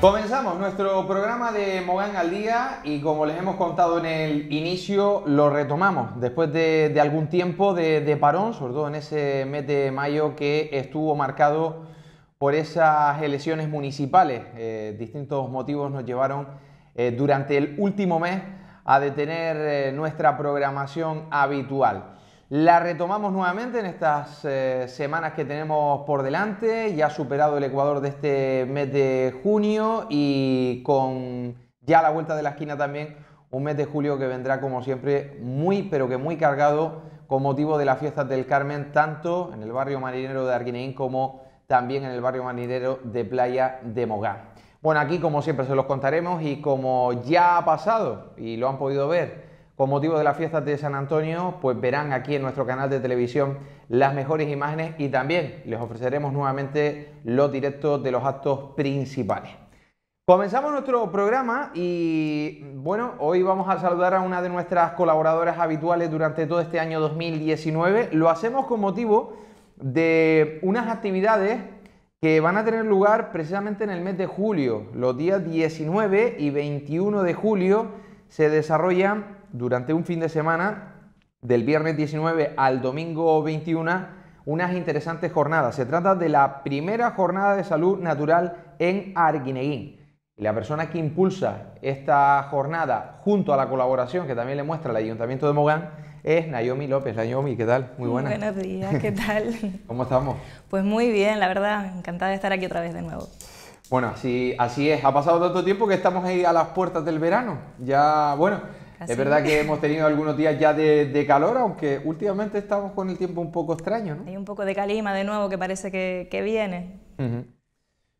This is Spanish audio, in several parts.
Comenzamos nuestro programa de Mogán al Día y como les hemos contado en el inicio, lo retomamos después de, algún tiempo de, parón, sobre todo en ese mes de mayo que estuvo marcado por esas elecciones municipales. Eh, distintos motivos nos llevaron eh, durante el último mes a detener eh, nuestra programación habitual. La retomamos nuevamente en estas eh, semanas que tenemos por delante, ya ha superado el Ecuador de este mes de junio y con ya la vuelta de la esquina también un mes de julio que vendrá como siempre muy pero que muy cargado con motivo de las fiestas del Carmen, tanto en el barrio marinero de Arguineín como también en el barrio marinero de Playa de Mogán. Bueno, aquí como siempre se los contaremos y como ya ha pasado y lo han podido ver, con motivo de las fiesta de San Antonio, pues verán aquí en nuestro canal de televisión las mejores imágenes y también les ofreceremos nuevamente los directos de los actos principales. Comenzamos nuestro programa y bueno, hoy vamos a saludar a una de nuestras colaboradoras habituales durante todo este año 2019. Lo hacemos con motivo de unas actividades que van a tener lugar precisamente en el mes de julio. Los días 19 y 21 de julio se desarrollan durante un fin de semana, del viernes 19 al domingo 21, unas interesantes jornadas. Se trata de la primera jornada de salud natural en Arguineguín. La persona que impulsa esta jornada, junto a la colaboración que también le muestra el Ayuntamiento de Mogán, es Naomi López. Naomi, ¿qué tal? Muy buenas. Buenos días, ¿qué tal? ¿Cómo estamos? Pues muy bien, la verdad, encantada de estar aquí otra vez de nuevo. Bueno, así, así es, ha pasado tanto tiempo que estamos ahí a las puertas del verano. Ya, bueno, es verdad que hemos tenido algunos días ya de, calor, aunque últimamente estamos con el tiempo un poco extraño, ¿no? Hay un poco de calima de nuevo que parece que, viene.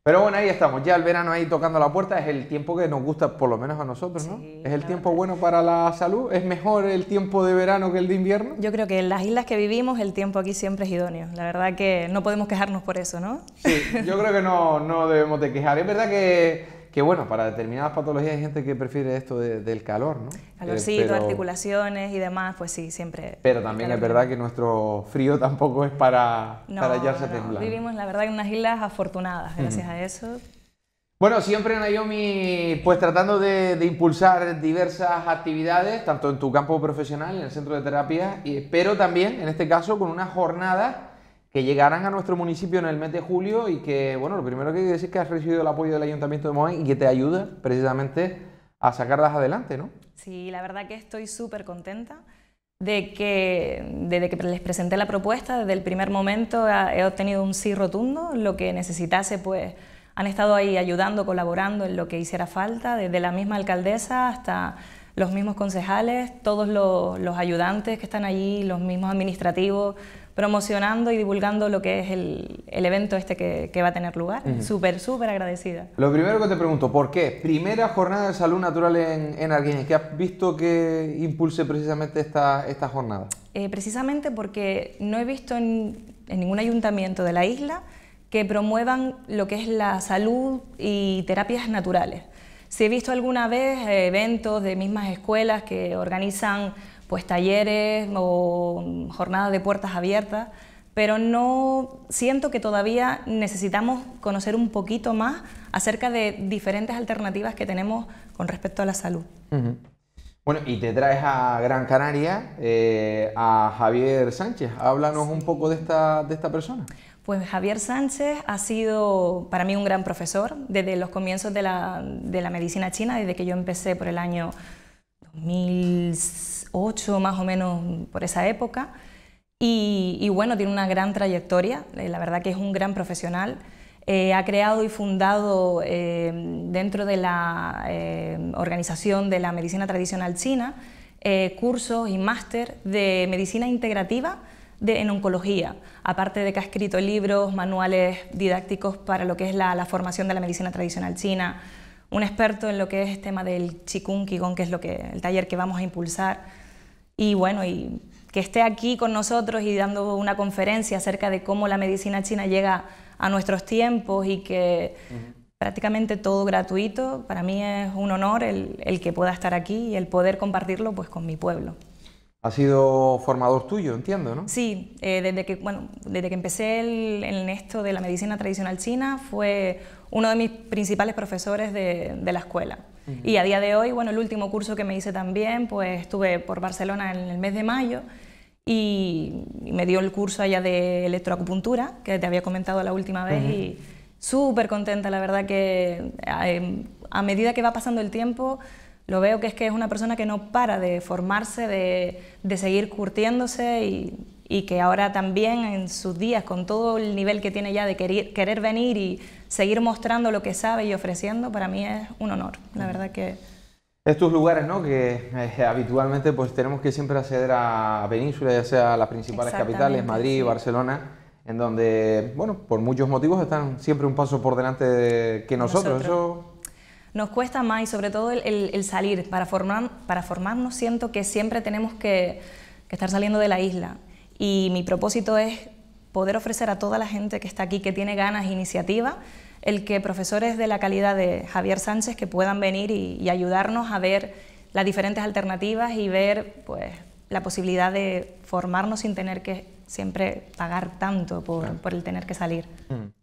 Pero bueno, ahí estamos, ya el verano ahí tocando la puerta, es el tiempo que nos gusta, por lo menos a nosotros, ¿no? es el tiempo bueno para la salud, es mejor el tiempo de verano que el de invierno. Yo creo que en las islas que vivimos el tiempo aquí siempre es idóneo, la verdad que no podemos quejarnos por eso, ¿no? Sí, yo creo que no, no debemos de quejar, es verdad que que bueno, para determinadas patologías hay gente que prefiere esto del calor, ¿no? Calorcito, eh, articulaciones y demás, pues sí, siempre. Pero también es verdad que nuestro frío tampoco es para, para hallarse no, Vivimos, la verdad, en unas islas afortunadas, gracias a eso. Bueno, siempre Naomi, pues tratando de, impulsar diversas actividades, tanto en tu campo profesional, en el centro de terapia, y, pero también, en este caso, con una jornada que llegaran a nuestro municipio en el mes de julio y que, bueno, lo primero que hay decir es que has recibido el apoyo del Ayuntamiento de Moen y que te ayuda precisamente a sacarlas adelante, ¿no? Sí, la verdad que estoy súper contenta de que desde que les presenté la propuesta, desde el primer momento he obtenido un sí rotundo, lo que necesitase pues han estado ahí ayudando, colaborando en lo que hiciera falta, desde la misma alcaldesa hasta los mismos concejales, todos los, los ayudantes que están allí, los mismos administrativos, promocionando y divulgando lo que es el, evento este que, va a tener lugar. Súper, súper agradecida. Lo primero que te pregunto, ¿por qué? Primera jornada de salud natural en, en ¿Qué has visto que impulse precisamente esta, jornada? Eh, precisamente porque no he visto en, en ningún ayuntamiento de la isla que promuevan lo que es la salud y terapias naturales. Si he visto alguna vez eh, eventos de mismas escuelas que organizan pues talleres o jornadas de puertas abiertas, pero no siento que todavía necesitamos conocer un poquito más acerca de diferentes alternativas que tenemos con respecto a la salud. Bueno, y te traes a Gran Canaria eh, a Javier Sánchez. Háblanos un poco de esta, de esta persona. Pues Javier Sánchez ha sido para mí un gran profesor desde los comienzos de la, de la medicina china, desde que yo empecé por el año 2008 más o menos por esa época. Y, bueno, tiene una gran trayectoria, eh, la verdad que es un gran profesional. Eh, ha creado y fundado eh, dentro de la Organización de la Medicina Tradicional China cursos y máster de medicina integrativa en oncología, aparte de que ha escrito libros, manuales didácticos para lo que es la formación de la medicina tradicional china, un experto en lo que es el tema del Chikung que es lo que, el taller que vamos a impulsar. Y bueno, y que esté aquí con nosotros y dando una conferencia acerca de cómo la medicina china llega a nuestros tiempos y que prácticamente todo gratuito, para mí es un honor el, el que pueda estar aquí y el poder compartirlo pues con mi pueblo. Ha sido formador tuyo, entiendo, ¿no? Sí, eh, desde, que, bueno, desde que empecé el, en esto de la medicina tradicional china, fue uno de mis principales profesores de, la escuela. Y a día de hoy, bueno, el último curso que me hice también, pues estuve por Barcelona en el mes de mayo y, me dio el curso allá de electroacupuntura, que te había comentado la última vez, y súper contenta, la verdad que eh, a medida que va pasando el tiempo lo veo que es que es una persona que no para de formarse, de, de seguir curtiéndose y, y, que ahora también en sus días, con todo el nivel que tiene ya de querer, querer venir y seguir mostrando lo que sabe y ofreciendo, para mí es un honor, la verdad que... Estos lugares, ¿no? Que eh, habitualmente pues tenemos que siempre acceder a Península, ya sea las principales capitales, Madrid, Barcelona, en donde, bueno, por muchos motivos están siempre un paso por delante de que nosotros nos cuesta más y sobre todo el, salir. Para, formar, para formarnos siento que siempre tenemos que, estar saliendo de la isla y mi propósito es poder ofrecer a toda la gente que está aquí, que tiene ganas, e iniciativa, el que profesores de la calidad de Javier Sánchez que puedan venir y, ayudarnos a ver las diferentes alternativas y ver pues, la posibilidad de formarnos sin tener que siempre pagar tanto por, el tener que salir. Mm.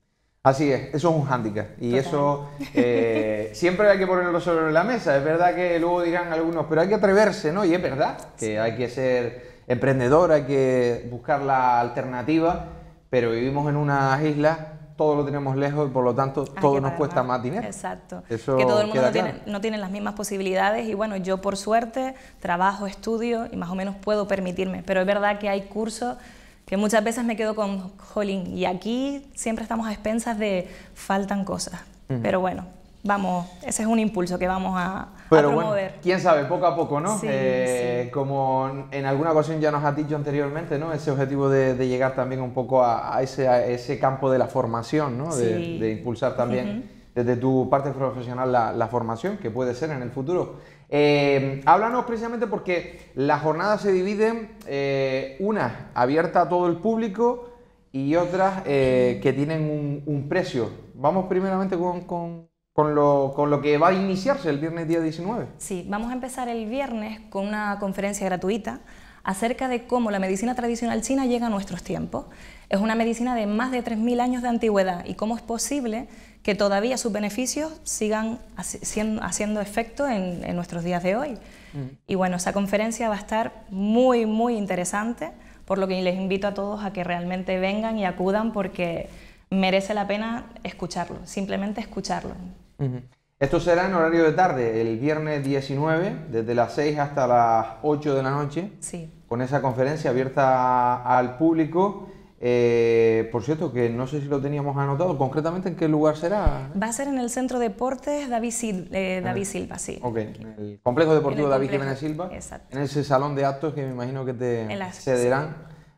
Así es, eso es un hándicap y eso eh, siempre hay que ponerlo sobre la mesa. Es verdad que luego dirán algunos, pero hay que atreverse, ¿no? Y es verdad que hay que ser emprendedor, hay que buscar la alternativa, pero vivimos en una isla, todo lo tenemos lejos y por lo tanto todo nos cuesta más dinero. Exacto. que todo el mundo no tiene las mismas posibilidades y bueno, yo por suerte trabajo, estudio y más o menos puedo permitirme, pero es verdad que hay cursos que muchas veces me quedo con, jolín, y aquí siempre estamos a expensas de faltan cosas. Pero bueno, vamos, ese es un impulso que vamos a, promover. quién sabe, poco a poco, ¿no? Eh, como en alguna ocasión ya nos has dicho anteriormente, ¿no? Ese objetivo de, llegar también un poco a, ese, campo de la formación, ¿no? De, impulsar también. Desde tu parte profesional la, formación, que puede ser en el futuro háblanos eh, precisamente porque las jornadas se dividen, eh, una abierta a todo el público y otras eh, que tienen un, precio. Vamos primeramente con, con, lo, con, lo, que va a iniciarse el viernes día 19. Sí, vamos a empezar el viernes con una conferencia gratuita acerca de cómo la medicina tradicional china llega a nuestros tiempos. Es una medicina de más de 3.000 años de antigüedad y cómo es posible que todavía sus beneficios sigan haciendo efecto en, nuestros días de hoy. Mm. Y bueno, esa conferencia va a estar muy, muy interesante, por lo que les invito a todos a que realmente vengan y acudan porque merece la pena escucharlo, simplemente escucharlo. Esto será en horario de tarde, el viernes 19, desde las 6 hasta las 8 de la noche, sí. con esa conferencia abierta al público eh, por cierto, que no sé si lo teníamos anotado, concretamente en qué lugar será. Va a ser en el Centro Deportes David, eh, ah. Silva, sí. Ok, en el Complejo Deportivo David Jiménez Silva. En ese salón de actos que me imagino que te cederán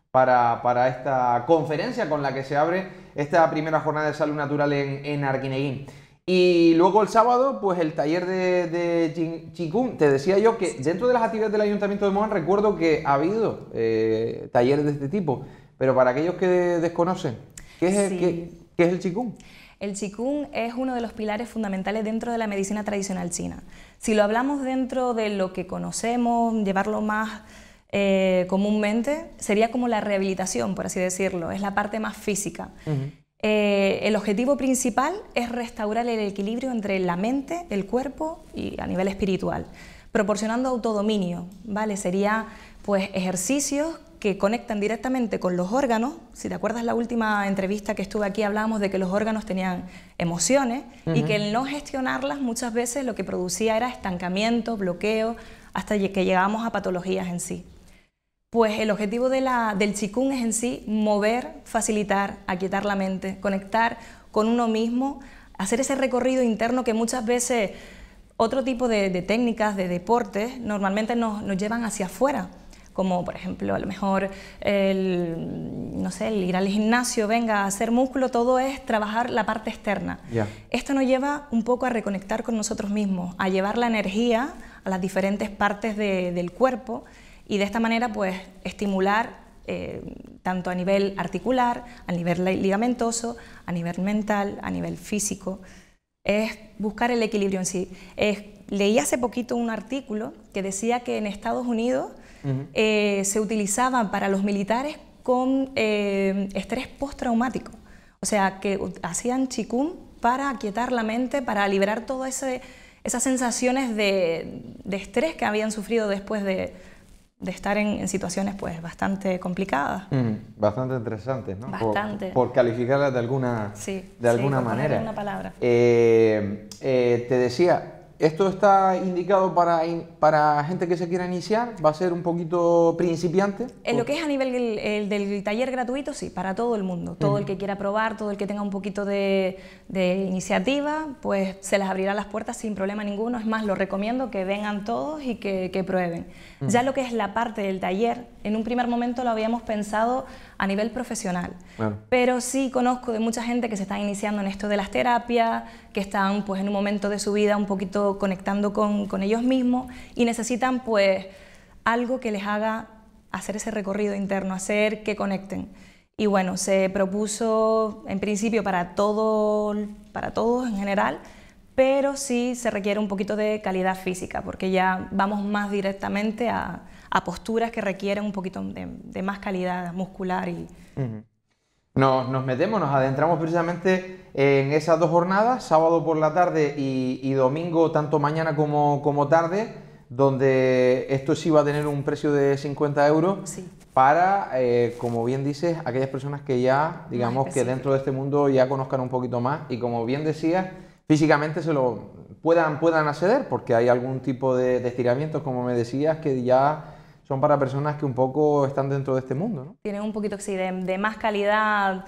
para, esta conferencia con la que se abre esta primera jornada de salud natural en, en Y luego el sábado, pues el taller de, de Te decía yo que dentro de las actividades del Ayuntamiento de Mohan recuerdo que ha habido eh, talleres de este tipo. Pero para aquellos que desconocen, ¿qué es, el Qigong? El Qigong es uno de los pilares fundamentales dentro de la medicina tradicional china. Si lo hablamos dentro de lo que conocemos, llevarlo más eh, comúnmente, sería como la rehabilitación, por así decirlo, es la parte más física. Eh, el objetivo principal es restaurar el equilibrio entre la mente, el cuerpo y a nivel espiritual, proporcionando autodominio, ¿vale? Sería pues ejercicios que conectan directamente con los órganos. Si te acuerdas la última entrevista que estuve aquí, hablábamos de que los órganos tenían emociones y que el no gestionarlas muchas veces lo que producía era estancamiento, bloqueo, hasta que llegábamos a patologías en sí. Pues el objetivo del chikung es en sí mover, facilitar, aquietar la mente, conectar con uno mismo, hacer ese recorrido interno que muchas veces otro tipo de, técnicas, de deportes, normalmente nos llevan hacia afuera como por ejemplo a lo mejor el, no sé, el ir al gimnasio, venga, a hacer músculo, todo es trabajar la parte externa. Esto nos lleva un poco a reconectar con nosotros mismos, a llevar la energía a las diferentes partes del cuerpo y de esta manera pues estimular eh, tanto a nivel articular, a nivel ligamentoso, a nivel mental, a nivel físico, es buscar el equilibrio en sí. leí hace poquito un artículo que decía que en Estados Unidos eh, se utilizaban para los militares con eh, estrés postraumático. O sea, que hacían chikung para aquietar la mente, para liberar todas esas sensaciones de, estrés que habían sufrido después de, estar en, situaciones pues bastante complicadas. bastante interesantes, ¿no? Bastante. Por, calificarlas de alguna, de alguna manera. Una palabra. Eh, te decía, esto está indicado para, para gente que se quiera iniciar, va a ser un poquito principiante. En lo que es a nivel del taller gratuito, sí, para todo el mundo. Todo el que quiera probar, todo el que tenga un poquito de, iniciativa, pues se les abrirá las puertas sin problema ninguno. Es más, lo recomiendo que vengan todos y que, prueben. Ya lo que es la parte del taller, en un primer momento lo habíamos pensado a nivel profesional. Pero sí conozco de mucha gente que se está iniciando en esto de las terapias, que están pues en un momento de su vida un poquito conectando con, ellos mismos y necesitan pues algo que les haga hacer ese recorrido interno, hacer que conecten. Y bueno, se propuso en principio para, todo, para todos en general, pero sí se requiere un poquito de calidad física, porque ya vamos más directamente a, a posturas que requieren un poquito de, más calidad muscular y... Nos, metemos, nos adentramos precisamente en esas dos jornadas, sábado por la tarde y, domingo, tanto mañana como, como, tarde, donde esto sí va a tener un precio de 50 euros para, eh, como bien dices, aquellas personas que ya, digamos, que dentro de este mundo ya conozcan un poquito más y como bien decías, físicamente se lo puedan, puedan acceder, porque hay algún tipo de estiramientos, como me decías, que ya son para personas que un poco están dentro de este mundo. ¿no? Tienen un poquito de, más calidad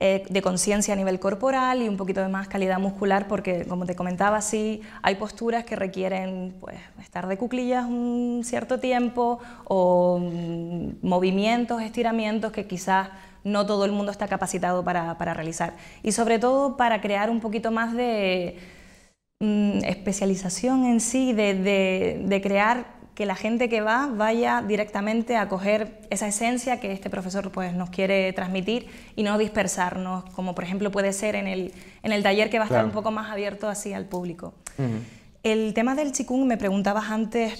eh, de conciencia a nivel corporal y un poquito de más calidad muscular porque, como te comentaba, sí hay posturas que requieren pues, estar de cuclillas un cierto tiempo o mm, movimientos, estiramientos que quizás no todo el mundo está capacitado para, realizar. Y sobre todo para crear un poquito más de mm, especialización en sí, de, de crear que la gente que va vaya directamente a coger esa esencia que este profesor pues, nos quiere transmitir y no dispersarnos, como por ejemplo puede ser en el, en el taller que va a estar un poco más abierto así al público. El tema del chikung me preguntabas antes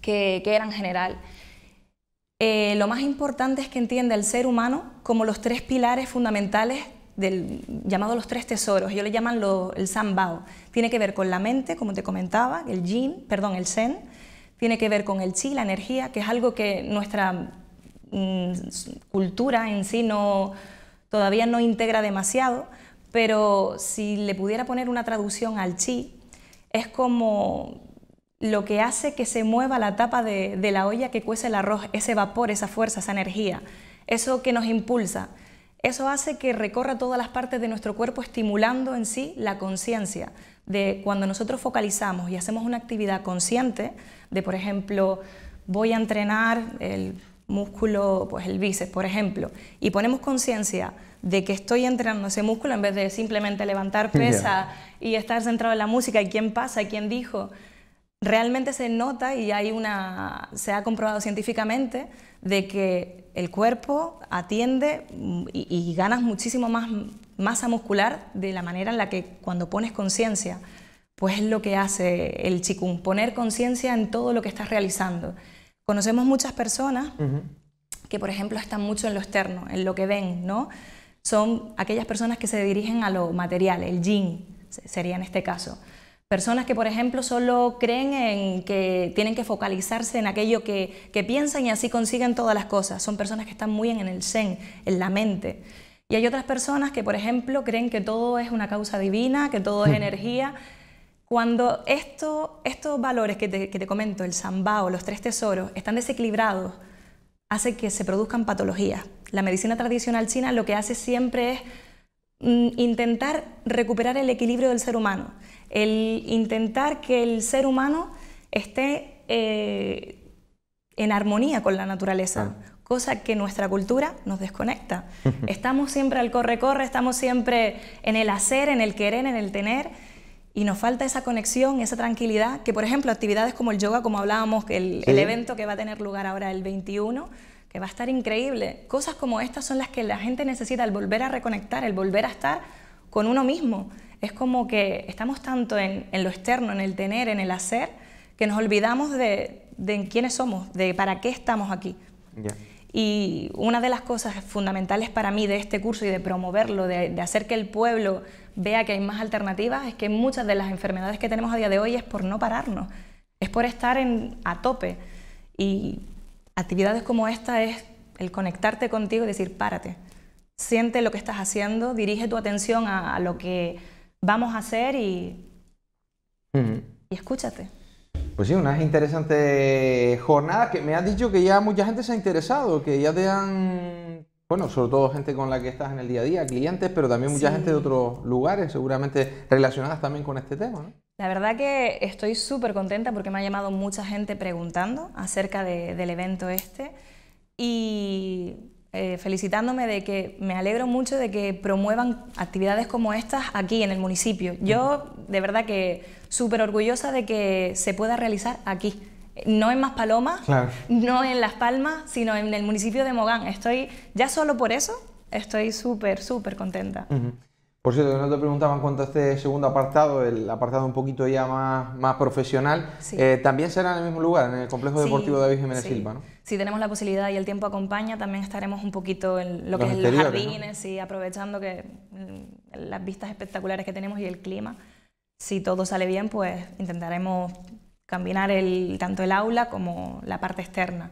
que, era en general. Eh, lo más importante es que entienda el ser humano como los tres pilares fundamentales del llamado los tres tesoros. yo le llaman lo, el sanbao. Tiene que ver con la mente, como te comentaba, el perdón, el zen, tiene que ver con el chi, la energía, que es algo que nuestra mm, cultura en sí no, todavía no integra demasiado, pero si le pudiera poner una traducción al chi, es como lo que hace que se mueva la tapa de la olla que cuece el arroz, ese vapor, esa fuerza, esa energía, eso que nos impulsa. Eso hace que recorra todas las partes de nuestro cuerpo estimulando en sí la conciencia, de cuando nosotros focalizamos y hacemos una actividad consciente, de por ejemplo, voy a entrenar el músculo, pues el bíceps, por ejemplo, y ponemos conciencia de que estoy entrenando ese músculo en vez de simplemente levantar pesa y estar centrado en la música y quién pasa, y quién dijo, realmente se nota y hay una, se ha comprobado científicamente de que el cuerpo atiende y, y ganas muchísimo más masa muscular de la manera en la que cuando pones conciencia, pues es lo que hace el chikung, poner conciencia en todo lo que estás realizando. Conocemos muchas personas que, por ejemplo, están mucho en lo externo, en lo que ven, ¿no? Son aquellas personas que se dirigen a lo material, el yin sería en este caso. Personas que, por ejemplo, solo creen en que tienen que focalizarse en aquello que, que piensan y así consiguen todas las cosas. Son personas que están muy en el zen, en la mente. Y hay otras personas que, por ejemplo, creen que todo es una causa divina, que todo es hmm. energía. Cuando estos valores que te, comento, el sambao, los tres tesoros, están desequilibrados, hace que se produzcan patologías. La medicina tradicional china lo que hace siempre es mm, intentar recuperar el equilibrio del ser humano, el intentar que el ser humano esté eh, en armonía con la naturaleza cosa que nuestra cultura nos desconecta. Estamos siempre al corre-corre, estamos siempre en el hacer, en el querer, en el tener, y nos falta esa conexión, esa tranquilidad, que por ejemplo actividades como el yoga, como hablábamos, el, el evento que va a tener lugar ahora el 21, que va a estar increíble, cosas como estas son las que la gente necesita, el volver a reconectar, el volver a estar con uno mismo. Es como que estamos tanto en, lo externo, en el tener, en el hacer, que nos olvidamos de, quiénes somos, de para qué estamos aquí. Y una de las cosas fundamentales para mí de este curso y de promoverlo, de, hacer que el pueblo vea que hay más alternativas, es que muchas de las enfermedades que tenemos a día de hoy es por no pararnos, es por estar en, a tope. Y actividades como esta es el conectarte contigo y decir, párate, siente lo que estás haciendo, dirige tu atención a, lo que vamos a hacer y escúchate. Pues sí, unas interesante jornada, que me has dicho que ya mucha gente se ha interesado, que ya te han, bueno, sobre todo gente con la que estás en el día a día, clientes, pero también mucha gente de otros lugares, seguramente relacionadas también con este tema, La verdad que estoy súper contenta porque me ha llamado mucha gente preguntando acerca del evento este y eh, felicitándome de que me alegro mucho de que promuevan actividades como estas aquí en el municipio. Yo de verdad que súper orgullosa de que se pueda realizar aquí. No en Maspalomas, palomas no en Las Palmas, sino en el municipio de Mogán. Estoy, ya solo por eso, estoy súper, súper contenta. Por cierto, no te preguntaba en cuanto a este segundo apartado, el apartado un poquito ya más, profesional, eh, también será en el mismo lugar, en el Complejo Deportivo David Jiménez Silva, ¿no? Si tenemos la posibilidad y el tiempo acompaña, también estaremos un poquito en lo que es los jardines y aprovechando que mm, las vistas espectaculares que tenemos y el clima si todo sale bien, pues intentaremos combinar tanto el aula como la parte externa.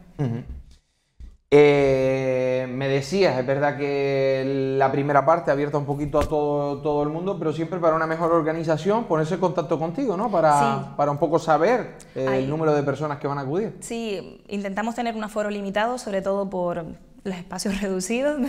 Eh, me decías, es verdad que la primera parte abierta un poquito a todo, el mundo, pero siempre para una mejor organización ponerse en contacto contigo, ¿no? Para, para un poco saber eh, el número de personas que van a acudir. Sí, intentamos tener un aforo limitado, sobre todo por los espacios reducidos.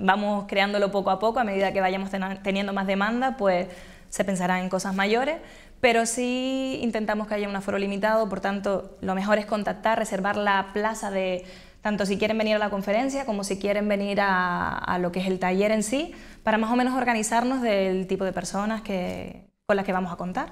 Vamos creándolo poco a poco, a medida que vayamos teniendo más demanda, pues se pensará en cosas mayores, pero sí intentamos que haya un aforo limitado, por tanto, lo mejor es contactar, reservar la plaza de tanto si quieren venir a la conferencia como si quieren venir a, lo que es el taller en sí, para más o menos organizarnos del tipo de personas que, con las que vamos a contar.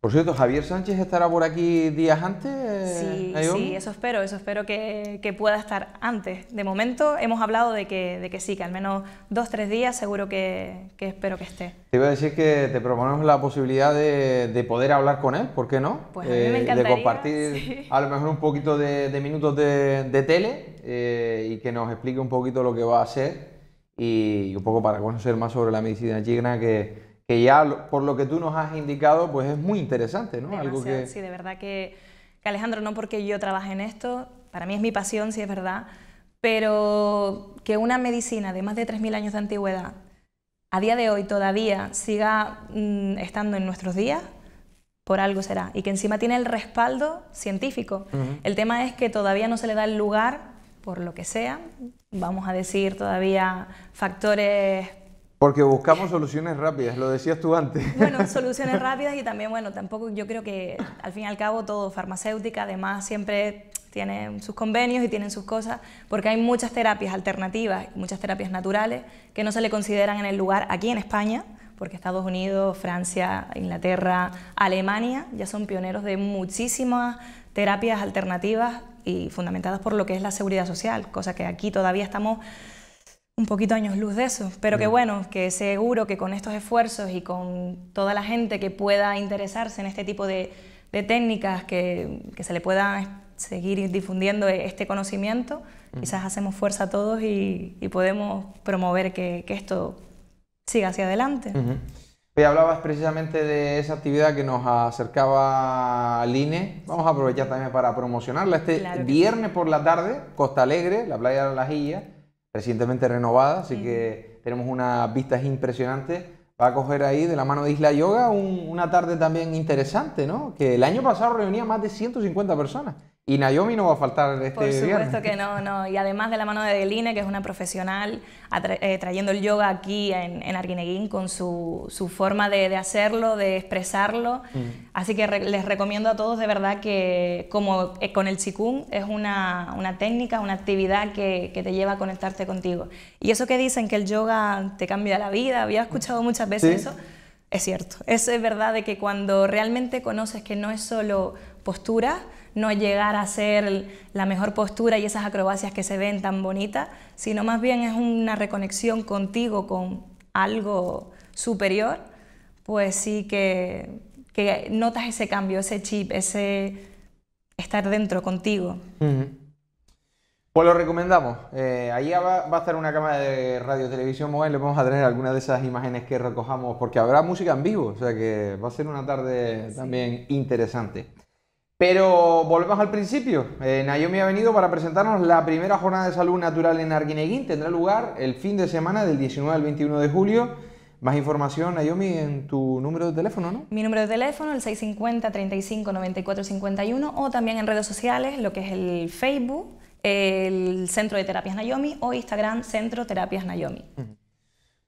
Por cierto, ¿Javier Sánchez estará por aquí días antes? Sí, sí, eso espero, eso espero que, pueda estar antes. De momento hemos hablado de que, sí, que al menos dos, tres días seguro que, espero que esté. Te iba a decir que te proponemos la posibilidad de, poder hablar con él, ¿por qué no? Pues a mí me eh, encantaría. de compartir a lo mejor un poquito de, minutos de, tele eh, y que nos explique un poquito lo que va a hacer y, un poco para conocer más sobre la medicina china que que ya por lo que tú nos has indicado, pues es muy interesante, ¿no? Algo que... Sí, de verdad que, Alejandro, no porque yo trabaje en esto, para mí es mi pasión, sí es verdad, pero que una medicina de más de 3.000 años de antigüedad a día de hoy todavía siga mm, estando en nuestros días, por algo será. Y que encima tiene el respaldo científico. El tema es que todavía no se le da el lugar, por lo que sea, vamos a decir todavía factores porque buscamos soluciones rápidas, lo decías tú antes. Bueno, soluciones rápidas y también, bueno, tampoco yo creo que al fin y al cabo todo farmacéutica, además siempre tiene sus convenios y tienen sus cosas, porque hay muchas terapias alternativas, muchas terapias naturales que no se le consideran en el lugar aquí en España, porque Estados Unidos, Francia, Inglaterra, Alemania ya son pioneros de muchísimas terapias alternativas y fundamentadas por lo que es la seguridad social, cosa que aquí todavía estamos un poquito años luz de eso, pero que bueno, que seguro que con estos esfuerzos y con toda la gente que pueda interesarse en este tipo de, técnicas, que, se le pueda seguir difundiendo este conocimiento, quizás hacemos fuerza a todos y, podemos promover que, esto siga hacia adelante. hablabas precisamente de esa actividad que nos acercaba al INE. Vamos a aprovechar también para promocionarla. Este viernes por la tarde, Costa Alegre, la playa de La Lajilla recientemente renovada, así que tenemos unas vistas impresionantes. Va a coger ahí de la mano de Isla Yoga una tarde también interesante, ¿no? Que el año pasado reunía más de 150 personas. Y Naomi no va a faltar este Por supuesto que no, no. Y además de la mano de Deline, que es una profesional, eh, trayendo el yoga aquí en, en Arguineguín con su, su forma de, de, hacerlo, de expresarlo. Mm. Así que les recomiendo a todos de verdad que, como eh, con el Qigong, es una, una técnica, una actividad que, que, te lleva a conectarte contigo. Y eso que dicen que el yoga te cambia la vida, había escuchado muchas veces eso. Es cierto, es verdad de que cuando realmente conoces que no es solo postura, no llegar a ser la mejor postura y esas acrobacias que se ven tan bonitas, sino más bien es una reconexión contigo, con algo superior, pues sí que, notas ese cambio, ese chip, ese estar dentro contigo. Pues lo recomendamos. Eh, ahí va, a estar una cámara de radio, televisión móvil. Le vamos a traer algunas de esas imágenes que recojamos, porque habrá música en vivo. O sea que va a ser una tarde también interesante. Pero volvemos al principio. Eh, Naomi ha venido para presentarnos la primera jornada de salud natural en Arguineguín. Tendrá lugar el fin de semana del 19 al 21 de julio. Más información, Naomi, en tu número de teléfono, ¿no? Mi número de teléfono, el 650 35 94 51, o también en redes sociales, lo que es el Facebook, el Centro de Terapias Naomi, o Instagram, Centro Terapias Naomi.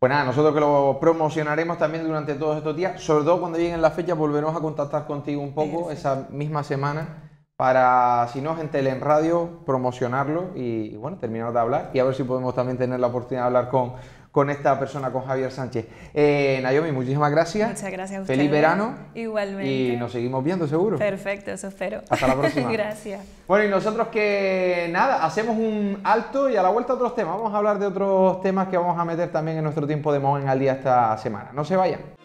Bueno, pues nosotros que lo promocionaremos también durante todos estos días, sobre todo cuando lleguen las fechas volveremos a contactar contigo un poco esa misma semana para, si no, en en Radio, promocionarlo y, y, bueno, terminar de hablar y a ver si podemos también tener la oportunidad de hablar con, con esta persona, con Javier Sánchez. Eh, Naomi, muchísimas gracias. Muchas gracias a ustedes. Feliz verano. Igualmente. Y nos seguimos viendo seguro. Perfecto, eso espero. Hasta la próxima. gracias. Bueno, y nosotros que nada, hacemos un alto y a la vuelta otros temas. Vamos a hablar de otros temas que vamos a meter también en nuestro tiempo de Mon al día esta semana. No se vayan.